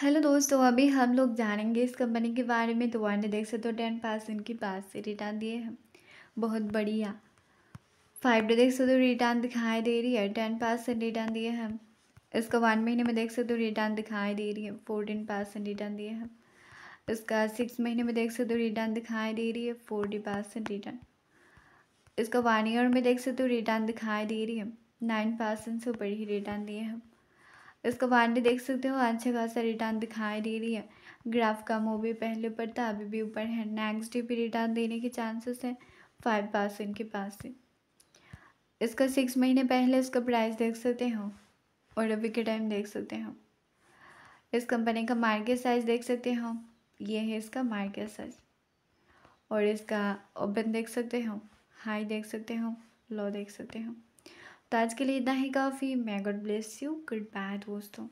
hello दोस्तों अभी हम लोग जानेंगे इस कंपनी के बारे में तो वन देख सकते हो टेन परसेंट की पास से रिटर्न दिए हैं बहुत बढ़िया फाइव डे देख सकते हो रिटर्न दिखाई दे रही है टेन परसेंट रिटर्न दिए हैं इसका वन महीने में देख सकते हो रिटर्न दिखाई दे रही है फोर्टीन परसेंट रिटर्न दिए हैं इसका सिक्स महीने में देख सकते हो रिटर्न दिखाई दे रही है फोर्टी पास रिटर्न इसका वन ईयर में देख सकते हो रिटर्न दिखाई दे रही है नाइन परसेंट से ऊपर ही रिटर्न दिए हैं इसको बाहर देख सकते हो अच्छा खासा रिटर्न दिखाई दे रही है ग्राफ का मूवी पहले पर था अभी भी ऊपर है नेक्स्ट डे भी रिटर्न देने के चांसेस हैं फाइव परसेंट के पास से इसका सिक्स महीने पहले इसका प्राइस देख सकते हो और अभी के टाइम देख सकते हो इस कंपनी का मार्केट साइज देख सकते हो ये है इसका मार्केट साइज और इसका ओपन देख सकते हो हाई देख सकते हो लो देख सकते हो तो आज के लिए इतना ही काफ़ी मैं God bless you goodbye दोस्तों